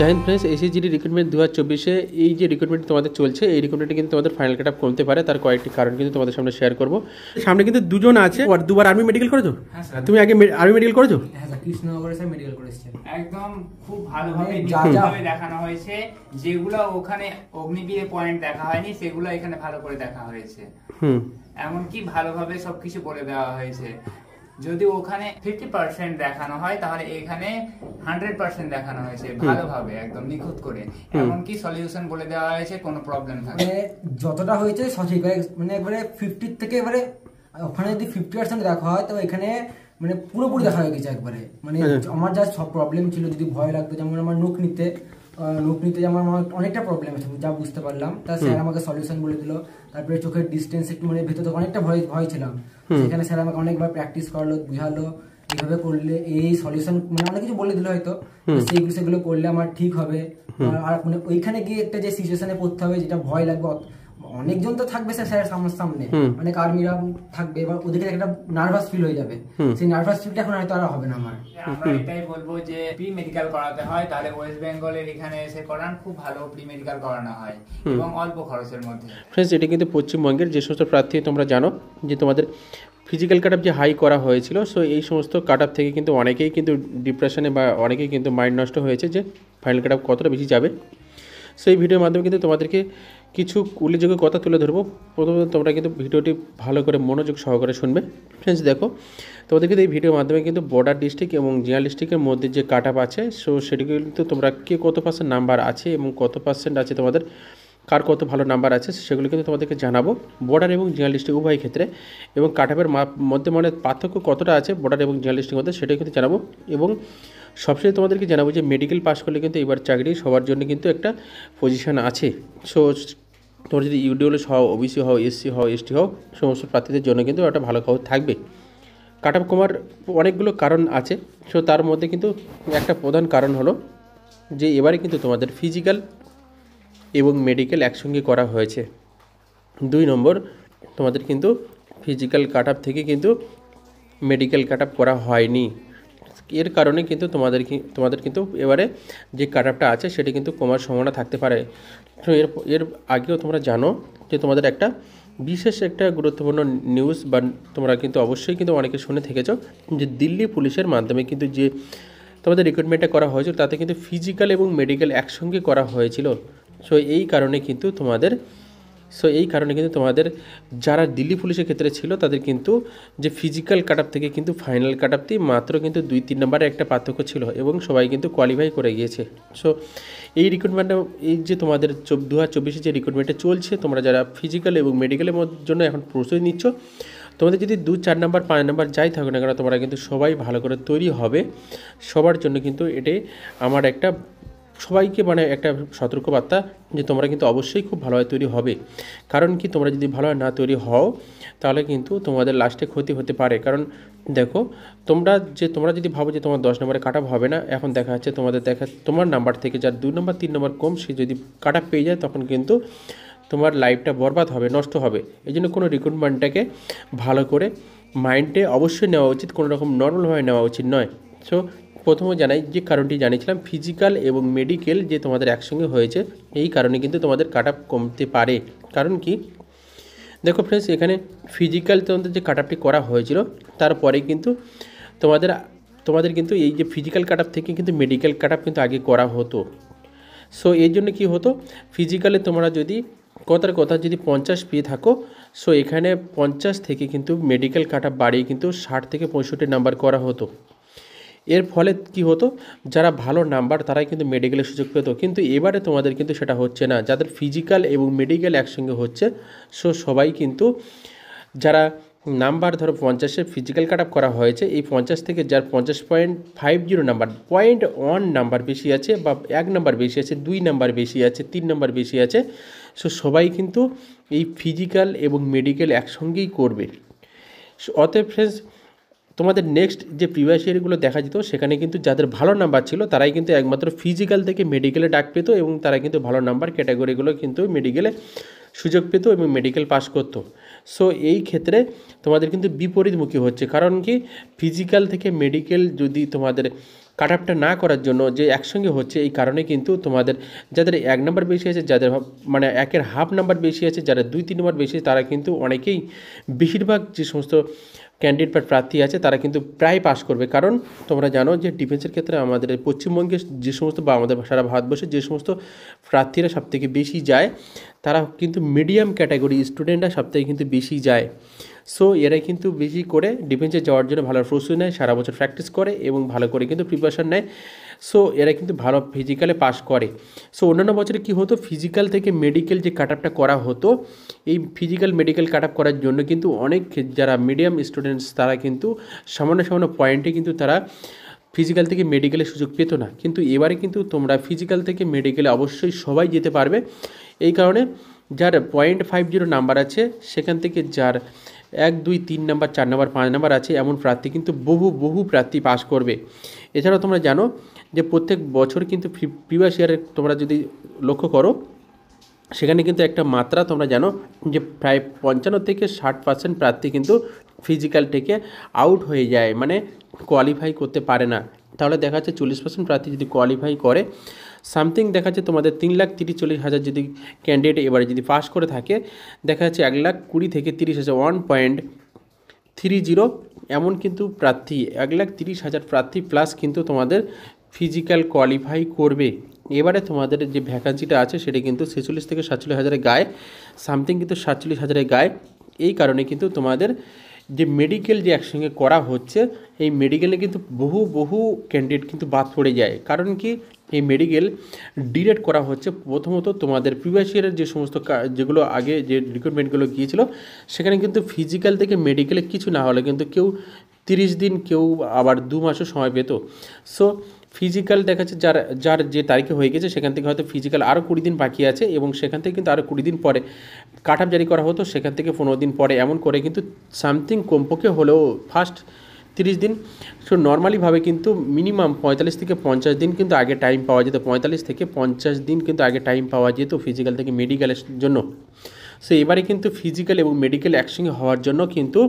জাহিন friends এসএসজিডি recruitment দু হাজার চব্বিশে এই যে রিক্রুটমেন্ট তোমাদের চলছে এই রিক্রুটমেন্টে কিন্তু তোমাদের ফাইনাল কাটআপ আপ কমতে পারে তার কয়েকটি কারণ কিন্তু তোমাদের সামনে শেয়ার করবো সামনে কিন্তু দুজন আছে দুবার আর্মি মেডিকেল করেছো হ্যাঁ তুমি আগে আর্মি মেডিকেল করেছো হ্যাঁ হ্যাঁ, যেগুলো এখানে ভালো করে দেখা হয়েছে এমনকি ভালোভাবে সবকিছু বলে দেওয়া হয়েছে যদি ওখানে ফিফটি পার্সেন্ট দেখানো হয় তাহলে এখানে হান্ড্রেড পার্সেন্ট দেখানো হয়েছে ভালোভাবে একদম নিখুঁত করে এমনকি সলিউশন বলে দেওয়া হয়েছে কোনো প্রবলেম থাকে মানে যতটা হয়েছে সঠিক মানে একবারে ফিফটির থেকে এবারে ওখানে যদি ফিফটি পার্সেন্ট দেখা হয় তো এখানে মানে পুরোপুরি দেখা হয়ে গেছে একবারে মানে আমার যা সব প্রবলেম ছিল যদি ভয় লাগতো যেমন আমার নুক নিতে নোট নিতে আমার অনেকটা প্রবলেম আছে যা বুঝতে পারলাম তা স্যার আমাকে সলিউশন বলে দিল তারপরে চোখের ডিস্টেন্স একটু মানে ভেতর থেকে অনেকটা ভয় ভয় ছিলাম সেখানে স্যার আমাকে অনেকবার প্র্যাকটিস করালো বুঝালো এইভাবে করলে এই সলিউশন মানে অনেক কিছু বলে দিল হয়তো সেইগুলো সেগুলো করলে আমার ঠিক হবে আর মানে ওইখানে গিয়ে একটা যে সিচুয়েশনে পড়তে হবে যেটা ভয় লাগবে অনেকজন তো থাকবে স্যার আমার সামনে অনেক আর্মিরা থাকবে এবার ওদেরকে একটা নার্ভাস ফিল হয়ে যাবে সেই নার্ভাস ফিলটা এখন হয়তো আর হবে না আমার এটাই বলবো যে প্রি মেডিকেল করাতে হয় তাহলে ওয়েস্ট বেঙ্গলের এখানে এসে করান খুব ভালো প্রি মেডিকেল করানো হয় এবং অল্প খরচের মধ্যে ফ্রেন্ডস এটা কিন্তু পশ্চিমবঙ্গের যে সমস্ত প্রার্থী তোমরা জানো যে তোমাদের ফিজিক্যাল কাট যে হাই করা হয়েছিল সো এই সমস্ত কাট থেকে কিন্তু অনেকেই কিন্তু ডিপ্রেশনে বা অনেকেই কিন্তু মাইন্ড নষ্ট হয়েছে যে ফাইনাল কাট কতটা বেশি যাবে সেই ভিডিওর মাধ্যমে কিন্তু তোমাদেরকে কিছু উল্লেখযোগ্য কথা তুলে ধরবো প্রথমত তোমরা কিন্তু ভিডিওটি ভালো করে মনোযোগ সহকারে শুনবে ফ্রেন্ডস দেখো তোমাদের কিন্তু এই ভিডিওর মাধ্যমে কিন্তু বর্ডার ডিস্ট্রিক্ট এবং জিয়া ডিস্ট্রিক্টের মধ্যে যে কাট আপ আছে সো সেটি কিন্তু তোমরা কে কত পার্সেন্ট নাম্বার আছে এবং কত পার্সেন্ট আছে তোমাদের কার কত ভালো নাম্বার আছে সেগুলো কিন্তু তোমাদেরকে জানাবো বর্ডার এবং জেনারেল ডিস্ট্রিক্ট উভয় ক্ষেত্রে এবং কাঠাপের মধ্যে মানে পার্থক্য কতটা আছে বর্ডার এবং জেনারেল মধ্যে সেটাই কিন্তু জানাবো এবং সবশেষে তোমাদেরকে জানাবো যে মেডিকেল পাস করলে কিন্তু এবার চাকরি সবার জন্য কিন্তু একটা পজিশান আছে সো তোমরা যদি ইউডিওলিস e হও ও বিসি হও এসসি হও এসটি হও সমস্ত প্রার্থীদের জন্য কিন্তু একটা ভালো খবর থাকবে কাট অফ কমার অনেকগুলো কারণ আছে সো তার মধ্যে কিন্তু একটা প্রধান কারণ হলো যে এবারে কিন্তু তোমাদের ফিজিক্যাল এবং মেডিকেল একসঙ্গে করা হয়েছে দুই নম্বর তোমাদের কিন্তু ফিজিক্যাল কাট থেকে কিন্তু মেডিকেল কাট করা হয়নি এর কারণে কিন্তু তোমাদের তোমাদের কিন্তু এবারে যে কাট আছে সেটি কিন্তু কমার সম্ভাবনা থাকতে পারে তো এর এর আগেও তোমরা জানো যে তোমাদের একটা বিশেষ একটা গুরুত্বপূর্ণ নিউজ বা তোমরা কিন্তু অবশ্যই কিন্তু অনেকে শুনে থেকেছো যে দিল্লি পুলিশের মাধ্যমে কিন্তু যে তোমাদের রিক্রুটমেন্টটা করা হয়েছিল তাতে কিন্তু ফিজিক্যাল এবং মেডিকেল একসঙ্গে করা হয়েছিল সো এই কারণে কিন্তু তোমাদের সো এই কারণে কিন্তু তোমাদের যারা দিল্লি পুলিশের ক্ষেত্রে ছিল তাদের কিন্তু যে ফিজিক্যাল কাট থেকে কিন্তু ফাইনাল কাট মাত্র কিন্তু দুই তিন নম্বরে একটা পার্থক্য ছিল এবং সবাই কিন্তু কোয়ালিফাই করে গিয়েছে সো এই রিক্রুটমেন্টটা এই যে তোমাদের দু হাজার চব্বিশে যে রিক্রুটমেন্টে চলছে তোমরা যারা ফিজিক্যাল এবং মেডিকেলের জন্য এখন প্রস্তুতি নিচ্ছ তোমাদের যদি দু চার নাম্বার পাঁচ নাম্বার যাই থাকো না কেন তোমরা কিন্তু সবাই ভালো করে তৈরি হবে সবার জন্য কিন্তু এটাই আমার একটা সবাইকে মানে একটা সতর্কবার্তা যে তোমরা কিন্তু অবশ্যই খুব ভালোভাবে তৈরি হবে কারণ কি তোমরা যদি ভালোভাবে না তৈরি হও তাহলে কিন্তু তোমাদের লাস্টে ক্ষতি হতে পারে কারণ দেখো তোমরা যে তোমরা যদি ভাবো যে তোমার দশ নম্বরে কাটা হবে না এখন দেখা যাচ্ছে তোমাদের দেখা তোমার নাম্বার থেকে যার দুই নম্বর তিন নম্বর কম সে যদি কাটা পেয়ে যায় তখন কিন্তু তোমার লাইফটা বরবাদ হবে নষ্ট হবে এই জন্য কোনো রিক্রুটমেন্টটাকে ভালো করে মাইন্ডে অবশ্যই নেওয়া উচিত কোনো রকম নর্মালভাবে নেওয়া উচিত নয় সো প্রথমে জানাই যে কারণটি জানিয়েছিলাম ফিজিক্যাল এবং মেডিকেল যে তোমাদের একসঙ্গে হয়েছে এই কারণে কিন্তু তোমাদের কাট কমতে পারে কারণ কি দেখো ফ্রেন্ডস এখানে ফিজিক্যাল তোমাদের যে কাট করা হয়েছিল তারপরে কিন্তু তোমাদের তোমাদের কিন্তু এই যে ফিজিক্যাল কাট থেকে কিন্তু মেডিকেল কাট কিন্তু আগে করা হতো সো এর জন্য কি হতো ফিজিক্যালে তোমরা যদি কথার কথা যদি পঞ্চাশ পেয়ে থাকো সো এখানে পঞ্চাশ থেকে কিন্তু মেডিকেল কাট বাড়িয়ে কিন্তু ষাট থেকে পঁয়ষট্টি নাম্বার করা হতো এর ফলে কি হতো যারা ভালো নাম্বার তারাই কিন্তু মেডিকেলের সুযোগ পেত কিন্তু এবারে তোমাদের কিন্তু সেটা হচ্ছে না যাদের ফিজিক্যাল এবং মেডিকেল একসঙ্গে হচ্ছে সো সবাই কিন্তু যারা নাম্বার ধরো পঞ্চাশে ফিজিক্যাল কাট আপ করা হয়েছে এই পঞ্চাশ থেকে যার পঞ্চাশ point five zero number point one number বেশি আছে বা এক নাম্বার বেশি আছে দুই নাম্বার বেশি আছে তিন নাম্বার বেশি আছে সো সবাই কিন্তু এই ফিজিক্যাল এবং মেডিকেল একসঙ্গেই করবে অতএব ফ্রেন্ডস তোমাদের নেক্সট যে প্রিভিয়াস ইয়ারগুলো দেখা যেত সেখানে কিন্তু যাদের ভালো নাম্বার ছিল তারাই কিন্তু একমাত্র ফিজিক্যাল থেকে মেডিকেলে ডাক পেত এবং তারা কিন্তু ভালো নাম্বার ক্যাটাগরিগুলো কিন্তু মেডিকেলে সুযোগ পেত এবং মেডিকেল পাস করত সো এই ক্ষেত্রে তোমাদের কিন্তু বিপরীতমুখী হচ্ছে কারণ কি ফিজিক্যাল থেকে মেডিকেল যদি তোমাদের কাট আপটা না করার জন্য যে একসঙ্গে হচ্ছে এই কারণে কিন্তু তোমাদের যাদের এক নাম্বার বেশি আছে যাদের মানে একের হাফ নাম্বার বেশি আছে যারা দুই তিন নাম্বার বেশি তারা কিন্তু অনেকেই বেশিরভাগ যে সমস্ত ক্যান্ডিডেট বা প্রার্থী আছে তারা কিন্তু প্রায় পাশ করবে কারণ তোমরা জানো যে ডিফেন্সের ক্ষেত্রে আমাদের পশ্চিমবঙ্গে যে সমস্ত বা আমাদের সারা ভারতবর্ষে যে সমস্ত প্রার্থীরা সবথেকে বেশি যায় তারা কিন্তু মিডিয়াম ক্যাটাগরি স্টুডেন্টরা সবথেকে কিন্তু বেশি যায় সো এরা কিন্তু বেশি করে ডিফেন্সে যাওয়ার জন্য ভালো প্রস্তুতি নেয় সারা বছর প্র্যাকটিস করে এবং ভালো করে কিন্তু প্রিপারেশন নেয় সো এরা কিন্তু ভালো ফিজিক্যালে পাস করে সো অন্যান্য বছরে কি হতো ফিজিক্যাল থেকে মেডিকেল যে কাট করা হতো এই ফিজিক্যাল মেডিকেল কাট করার জন্য কিন্তু অনেক যারা মিডিয়াম স্টুডেন্টস তারা কিন্তু সামান্য সামান্য পয়েন্টে কিন্তু তারা ফিজিক্যাল থেকে মেডিকেলের সুযোগ পেত না কিন্তু এবারে কিন্তু তোমরা ফিজিক্যাল থেকে মেডিকেলে অবশ্যই সবাই যেতে পারবে এই কারণে যার পয়েন্ট ফাইভ জিরো নাম্বার আছে সেখান থেকে যার এক দুই তিন নাম্বার চার নাম্বার পাঁচ নাম্বার আছে এমন প্রার্থী কিন্তু বহু বহু প্রার্থী পাশ করবে এছাড়াও তোমরা জানো যে প্রত্যেক বছর কিন্তু প্রিভিয়াস ইয়ারের তোমরা যদি লক্ষ্য করো সেখানে কিন্তু একটা মাত্রা তোমরা জানো যে প্রায় পঞ্চান্ন থেকে ষাট পার্সেন্ট প্রার্থী কিন্তু ফিজিক্যাল থেকে আউট হয়ে যায় মানে কোয়ালিফাই করতে পারে না তাহলে দেখা যাচ্ছে চল্লিশ পার্সেন্ট প্রার্থী যদি কোয়ালিফাই করে সামথিং দেখা যাচ্ছে তোমাদের তিন লাখ তিরিশ চল্লিশ হাজার যদি ক্যান্ডিডেট এবারে যদি পাস করে থাকে দেখা যাচ্ছে এক লাখ কুড়ি থেকে তিরিশ হাজার ওয়ান পয়েন্ট থ্রি জিরো এমন কিন্তু প্রার্থী এক লাখ তিরিশ হাজার প্রার্থী প্লাস কিন্তু তোমাদের ফিজিক্যাল কোয়ালিফাই করবে এবারে তোমাদের যে ভ্যাকান্সিটা আছে সেটা কিন্তু ছেচল্লিশ থেকে সাতচল্লিশ হাজারের গায়ে সামথিং কিন্তু সাতচল্লিশ হাজারের গায়ে এই কারণে কিন্তু তোমাদের যে মেডিকেল যে একসঙ্গে করা হচ্ছে এই মেডিকেলে কিন্তু বহু বহু ক্যান্ডিডেট কিন্তু বাদ পড়ে যায় কারণ কি এই মেডিকেল ডিরেট করা হচ্ছে প্রথমত তোমাদের প্রিভিয়াস ইয়ারের যে সমস্ত যেগুলো আগে যে রিক্রুটমেন্টগুলো গিয়েছিলো সেখানে কিন্তু ফিজিক্যাল থেকে মেডিকেলে কিছু না হলে কিন্তু কেউ তিরিশ দিন কেউ আবার দু মাসও সময় পেত সো ফিজিক্যাল দেখাচ্ছে যার যার যে তারিখে হয়ে গেছে সেখান থেকে হয়তো ফিজিক্যাল আরও কুড়ি দিন বাকি আছে এবং সেখান থেকে কিন্তু আরও কুড়ি দিন পরে কাট জারি করা হতো সেখান থেকে পনেরো দিন পরে এমন করে কিন্তু সামথিং কমপক্ষে হলেও ফার্স্ট তিরিশ দিন সো নর্মালিভাবে কিন্তু মিনিমাম পঁয়তাল্লিশ থেকে পঞ্চাশ দিন কিন্তু আগে টাইম পাওয়া যেত পঁয়তাল্লিশ থেকে পঞ্চাশ দিন কিন্তু আগে টাইম পাওয়া যেত ফিজিক্যাল থেকে মেডিকেলের জন্য সো এবারে কিন্তু ফিজিক্যাল এবং মেডিকেল একসঙ্গে হওয়ার জন্য কিন্তু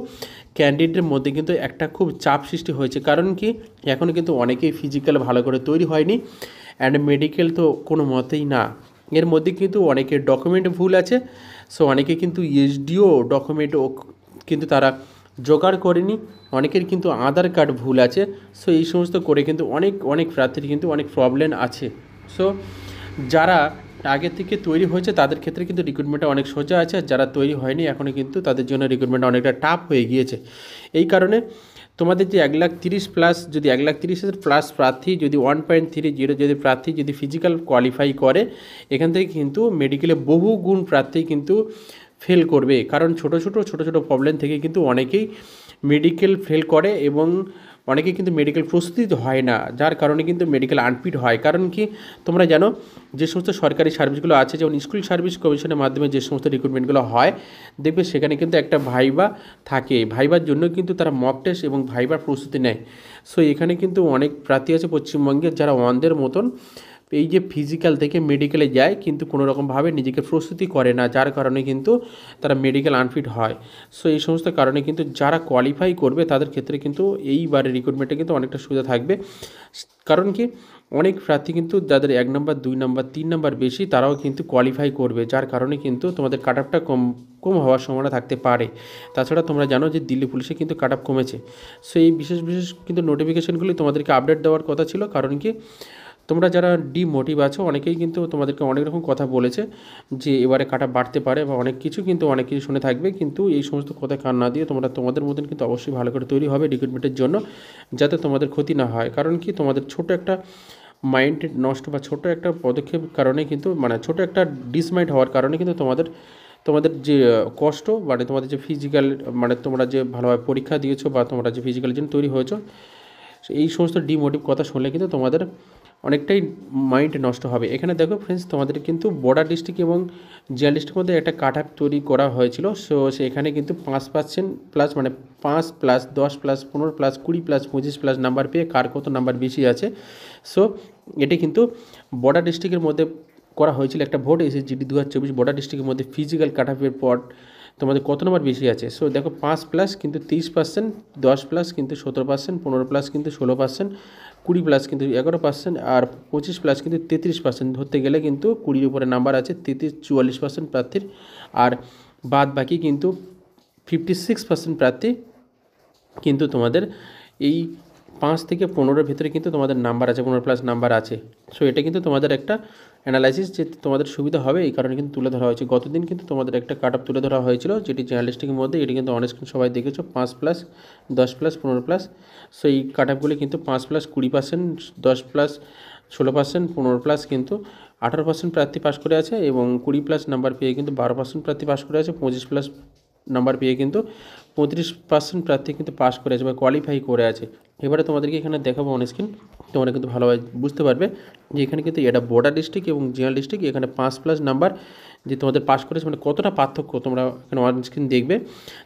ক্যান্ডিডেটের মধ্যে কিন্তু একটা খুব চাপ সৃষ্টি হয়েছে কারণ কি এখনও কিন্তু অনেকেই ফিজিক্যাল ভালো করে তৈরি হয়নি অ্যান্ড মেডিকেল তো কোনো মতেই না এর মধ্যে কিন্তু অনেকের ডকুমেন্ট ভুল আছে সো অনেকে কিন্তু এইচডিও ডকুমেন্ট কিন্তু তারা জোগাড় করেনি অনেকের কিন্তু আধার কার্ড ভুল আছে সো এই সমস্ত করে কিন্তু অনেক অনেক প্রার্থীর কিন্তু অনেক প্রবলেম আছে সো যারা আগে থেকে তৈরি হয়েছে তাদের ক্ষেত্রে কিন্তু রিক্রুটমেন্টটা অনেক সোজা আছে আর যারা তৈরি হয়নি এখনও কিন্তু তাদের জন্য রিক্রুটমেন্ট অনেকটা টাফ হয়ে গিয়েছে এই কারণে তোমাদের যে এক লাখ তিরিশ প্লাস যদি এক লাখ তিরিশের প্লাস প্রার্থী যদি ওয়ান পয়েন্ট থ্রি জিরো যদি প্রার্থী যদি ফিজিক্যাল কোয়ালিফাই করে এখান থেকে কিন্তু মেডিকেলে বহু গুণ প্রার্থী কিন্তু ফেল করবে কারণ ছোট ছোট ছোট ছোট প্রবলেম থেকে কিন্তু অনেকেই মেডিকেল ফেল করে এবং অনেকে কিন্তু মেডিকেল প্রস্তুতি হয় না যার কারণে কিন্তু মেডিকেল আনফিট হয় কারণ কি তোমরা জানো যে সমস্ত সরকারি সার্ভিসগুলো আছে যেমন স্কুল সার্ভিস কমিশনের মাধ্যমে যে সমস্ত রিক্রুটমেন্টগুলো হয় দেখবে সেখানে কিন্তু একটা ভাইবা থাকে ভাইবার জন্য কিন্তু তারা মক টেস্ট এবং ভাইবার প্রস্তুতি নেয় সো এখানে কিন্তু অনেক প্রার্থী আছে পশ্চিমবঙ্গের যারা অন্ধের মতন এই যে ফিজিক্যাল থেকে মেডিকেলে যায় কিন্তু কোনো রকমভাবে নিজেকে প্রস্তুতি করে না যার কারণে কিন্তু তারা মেডিকেল আনফিট হয় সো এই সমস্ত কারণে কিন্তু যারা কোয়ালিফাই করবে তাদের ক্ষেত্রে কিন্তু এইবারে রিক্রুটমেন্টে কিন্তু অনেকটা সুবিধা থাকবে কারণ কি অনেক প্রার্থী কিন্তু যাদের এক নম্বর দুই নম্বর তিন নম্বর বেশি তারাও কিন্তু কোয়ালিফাই করবে যার কারণে কিন্তু তোমাদের কাট আপটা কম কম হওয়ার সম্ভাবনা থাকতে পারে তাছাড়া তোমরা জানো যে দিল্লি পুলিশে কিন্তু কাট আপ কমেছে সো এই বিশেষ বিশেষ কিন্তু নোটিফিকেশানগুলি তোমাদেরকে আপডেট দেওয়ার কথা ছিল কারণ কি তোমরা যারা ডিমোটিভ আছো অনেকেই কিন্তু তোমাদেরকে অনেক রকম কথা বলেছে যে এবারে কাটা বাড়তে পারে বা অনেক কিছু কিন্তু অনেক কিছু শুনে থাকবে কিন্তু এই সমস্ত কথা কান না দিয়ে তোমরা তোমাদের মতন কিন্তু অবশ্যই ভালো করে তৈরি হবে রিক্রুটমেন্টের জন্য যাতে তোমাদের ক্ষতি না হয় কারণ কি তোমাদের ছোট একটা মাইন্ড নষ্ট বা ছোট একটা পদক্ষেপ কারণে কিন্তু মানে ছোট একটা ডিসমাইন্ড হওয়ার কারণে কিন্তু তোমাদের তোমাদের যে কষ্ট মানে তোমাদের যে ফিজিক্যাল মানে তোমরা যে ভালোভাবে পরীক্ষা দিয়েছো বা তোমরা যে ফিজিক্যাল জন্য তৈরি হয়েছো এই সমস্ত ডিমোটিভ কথা শুনলে কিন্তু তোমাদের অনেকটাই মাইন্ড নষ্ট হবে এখানে দেখো ফ্রেন্ডস তোমাদের কিন্তু বর্ডার ডিস্ট্রিক্ট এবং জিয়া ডিস্ট্রিক্টের মধ্যে একটা কাট তৈরি করা হয়েছিল সো সেখানে কিন্তু পাঁচ পার্সেন্ট প্লাস মানে পাঁচ প্লাস দশ প্লাস পনেরো প্লাস কুড়ি প্লাস পঁচিশ প্লাস নাম্বার পেয়ে কার কত নাম্বার বেশি আছে সো এটি কিন্তু বর্ডার ডিস্ট্রিক্টের মধ্যে করা হয়েছিল একটা ভোট এসে জিডি দু হাজার চব্বিশ বর্ডার ডিস্ট্রিক্টের মধ্যে ফিজিক্যাল কাট অফের পর তোমাদের কত নম্বর বেশি আছে সো দেখো পাঁচ প্লাস কিন্তু তিরিশ পার্সেন্ট দশ প্লাস কিন্তু সতেরো পার্সেন্ট পনেরো প্লাস কিন্তু ষোলো পার্সেন্ট কুড়ি প্লাস কিন্তু এগারো পার্সেন্ট আর পঁচিশ প্লাস কিন্তু তেত্রিশ পার্সেন্ট ধরতে গেলে কিন্তু কুড়ির উপরে নাম্বার আছে তেত্রিশ চুয়াল্লিশ পার্সেন্ট প্রার্থীর আর বাদ বাকি কিন্তু ফিফটি সিক্স পার্সেন্ট প্রার্থী কিন্তু তোমাদের এই পাঁচ থেকে পনেরোর ভিতরে কিন্তু তোমাদের নাম্বার আছে পনেরো প্লাস নাম্বার আছে সো এটা কিন্তু তোমাদের একটা অ্যানালাইসিস যে তোমাদের সুবিধা হবে এই কারণে কিন্তু তুলে ধরা হয়েছে গতদিন কিন্তু তোমাদের একটা কাট আপ তুলে ধরা হয়েছিল যেটি জার্নালিস্টিকের মধ্যে এটি কিন্তু অনেক সবাই দেখেছো পাঁচ প্লাস দশ প্লাস পনেরো প্লাস সো এই কাট আপগুলি কিন্তু পাঁচ প্লাস কুড়ি পার্সেন্ট দশ প্লাস ষোলো পার্সেন্ট পনেরো প্লাস কিন্তু আঠারো পার্সেন্ট প্রার্থী পাশ করে আছে এবং কুড়ি প্লাস নাম্বার পেয়ে কিন্তু বারো পার্সেন্ট প্রার্থী পাশ করে আছে পঁচিশ প্লাস নাম্বার পেয়ে কিন্তু পঁয়ত্রিশ পার্সেন্ট প্রার্থী কিন্তু পাস করে আছে বা কোয়ালিফাই করে আছে এবারে তোমাদেরকে এখানে দেখাবো অন স্ক্রিন তোমরা কিন্তু ভালোভাবে বুঝতে পারবে যে এখানে কিন্তু এটা বর্ডার ডিস্ট্রিক্ট এবং জেনারেল ডিস্ট্রিক্ট এখানে পাঁচ প্লাস নাম্বার যে তোমাদের পাস করেছে মানে কতটা পার্থক্য তোমরা এখানে অন স্ক্রিন দেখবে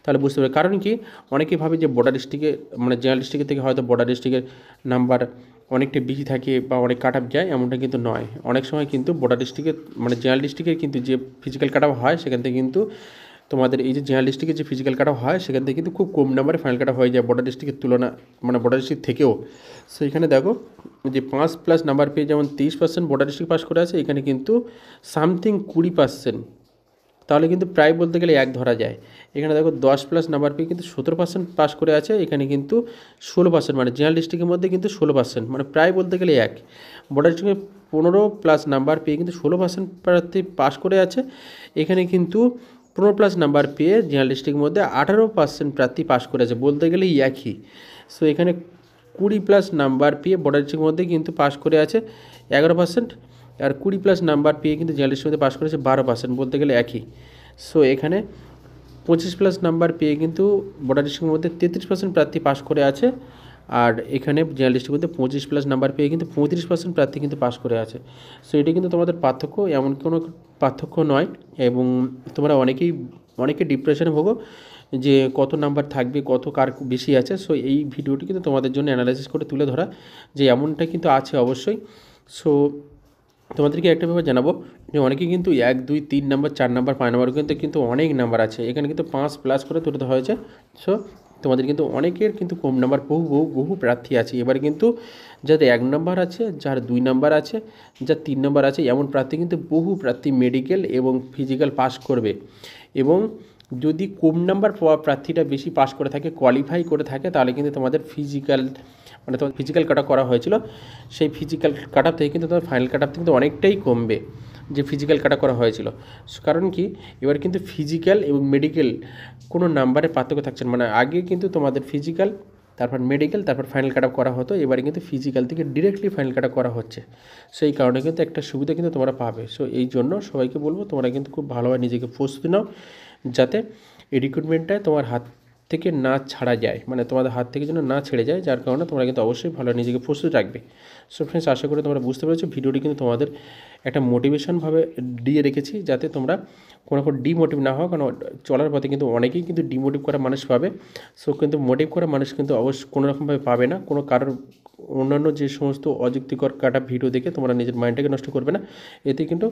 তাহলে বুঝতে পারবে কারণ কি অনেকে ভাবে যে বর্ডার ডিস্ট্রিক্টে মানে জেনারেল ডিস্ট্রিক্টের থেকে হয়তো বর্ডার ডিস্ট্রিক্টের নাম্বার অনেকটা বেশি থাকে বা অনেক কাট আপ যায় এমনটা কিন্তু নয় অনেক সময় কিন্তু বর্ডার ডিস্ট্রিক্টের মানে জেনারেল ডিস্ট্রিক্টের কিন্তু যে ফিজিক্যাল কাট আপ হয় সেখান থেকে কিন্তু তোমাদের এই যে জেনারেল ডিস্ট্রিক্টে যে ফিজিক্যাল কাটা হয় সেখান থেকে কিন্তু খুব কম নাম্বারে ফাইনাল কাটা হয়ে যায় বর্ডার ডিস্ট্রিক্টের তুলনা মানে বর্ডার ডিস্ট্রিক্ট থেকেও সেইখানে দেখো যে পাঁচ প্লাস নাম্বার পেয়ে যেমন তিরিশ পার্সেন্ট বর্ডার ডিস্ট্রিক্ট পাস করে আছে এখানে কিন্তু সামথিং কুড়ি পার্সেন্ট তাহলে কিন্তু প্রায় বলতে গেলে এক ধরা যায় এখানে দেখো দশ প্লাস নাম্বার পেয়ে কিন্তু সতেরো পার্সেন্ট পাস করে আছে এখানে কিন্তু ষোলো পার্সেন্ট মানে জেনারেল ডিস্ট্রিক্টের মধ্যে কিন্তু ষোলো পার্সেন্ট মানে প্রায় বলতে গেলে এক বর্ডার ডিস্ট্রিক্টে পনেরো প্লাস নাম্বার পেয়ে কিন্তু ষোলো পার্সেন্ট প্রার্থী পাস করে আছে এখানে কিন্তু পনেরো প্লাস নাম্বার পেয়ে জার্নালিস্টিক মধ্যে আঠারো পার্সেন্ট প্রার্থী পাশ করেছে বলতে গেলে একই সো এখানে কুড়ি প্লাস নাম্বার পেয়ে বর্ডারিস্টিক মধ্যে কিন্তু পাশ করে আছে এগারো পার্সেন্ট আর কুড়ি প্লাস নাম্বার পেয়ে কিন্তু জেনারেল মধ্যে পাশ করেছে বারো পার্সেন্ট বলতে গেলে একই সো এখানে পঁচিশ প্লাস নাম্বার পেয়ে কিন্তু বর্ডারিস্টিকের মধ্যে তেত্রিশ পার্সেন্ট প্রার্থী পাশ করে আছে আর এখানে জেনারেলিস্টের মধ্যে পঁচিশ প্লাস নাম্বার পেয়ে কিন্তু পঁয়ত্রিশ পার্সেন্ট প্রার্থী কিন্তু পাশ করে আছে সো এটা কিন্তু তোমাদের পার্থক্য এমন কোনো পার্থক্য নয় এবং তোমরা অনেকেই অনেকে ডিপ্রেশনে ভোগো যে কত নাম্বার থাকবে কত কার বেশি আছে সো এই ভিডিওটি কিন্তু তোমাদের জন্য অ্যানালাইসিস করে তুলে ধরা যে এমনটা কিন্তু আছে অবশ্যই সো তোমাদেরকে একটা ব্যাপার জানাবো যে অনেকে কিন্তু এক দুই তিন নাম্বার চার নাম্বার পাঁচ নাম্বার কিন্তু কিন্তু অনেক নাম্বার আছে এখানে কিন্তু পাঁচ প্লাস করে তুলে ধরা হয়েছে সো তোমাদের কিন্তু অনেকের কিন্তু কম নাম্বার বহু বহু বহু প্রার্থী আছে এবার কিন্তু যাদের এক নাম্বার আছে যার দুই নাম্বার আছে যার তিন নাম্বার আছে এমন প্রার্থী কিন্তু বহু প্রার্থী মেডিকেল এবং ফিজিক্যাল পাস করবে এবং যদি কম নাম্বার প্রার্থীটা বেশি পাস করে থাকে কোয়ালিফাই করে থাকে তাহলে কিন্তু তোমাদের ফিজিক্যাল মানে তোমার ফিজিক্যাল কাট করা হয়েছিল সেই ফিজিক্যাল কাট থেকে কিন্তু তোমার ফাইনাল কাট কিন্তু অনেকটাই কমবে যে ফিজিক্যাল কাটা করা হয়েছিল কারণ কি এবার কিন্তু ফিজিক্যাল এবং মেডিকেল কোনো নাম্বারে পার্থক্য থাকছে মানে আগে কিন্তু তোমাদের ফিজিক্যাল তারপর মেডিকেল তারপর ফাইনাল কাট করা হতো এবারে কিন্তু ফিজিক্যাল থেকে ডিরেক্টলি ফাইনাল কাট করা হচ্ছে সেই কারণে কিন্তু একটা সুবিধা কিন্তু তোমরা পাবে সো এই জন্য সবাইকে বলবো তোমরা কিন্তু খুব ভালোভাবে নিজেকে প্রস্তুতি নাও যাতে এই তোমার হাত থেকে না ছাড়া যায় মানে তোমাদের হাত থেকে যেন না ছেড়ে যায় যার কারণে তোমরা কিন্তু অবশ্যই ভালো নিজেকে প্রস্তুত রাখবে সো ফ্রেন্ডস আশা করি তোমরা বুঝতে পেরেছো ভিডিওটি কিন্তু তোমাদের একটা মোটিভেশনভাবে দিয়ে রেখেছি যাতে তোমরা কোনো রকম ডিমোটিভ না হোক কারণ চলার পথে কিন্তু অনেকেই কিন্তু ডিমোটিভ করা মানুষ পাবে সো কিন্তু মোটিভ করা মানুষ কিন্তু অবশ্য কোনো রকমভাবে পাবে না কোনো কারোর অন্যান্য যে সমস্ত অযুক্তিকর কাটা ভিডিও দেখে তোমরা নিজের মাইন্ডটাকে নষ্ট করবে না এতে কিন্তু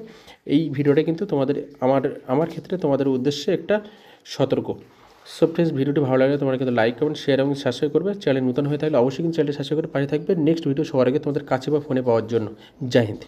এই ভিডিওটা কিন্তু তোমাদের আমার আমার ক্ষেত্রে তোমাদের উদ্দেশ্যে একটা সতর্ক সো ফ্রেন্ডস ভিডিওটি ভালো লাগলে তোমার কিন্তু লাইক করবেন শেয়ার এবং সাবস্ক্রাইব করবে চ্যানেল নতুন হয়ে থাকলে অবশ্যই কিন্তু চ্যানেলটি সাবস্ক্রাইব করে পাশে থাকবে নেক্সট ভিডিও সবার আগে তোমাদের কাছে বা ফোনে পাওয়ার জন্য জয় হিন্দ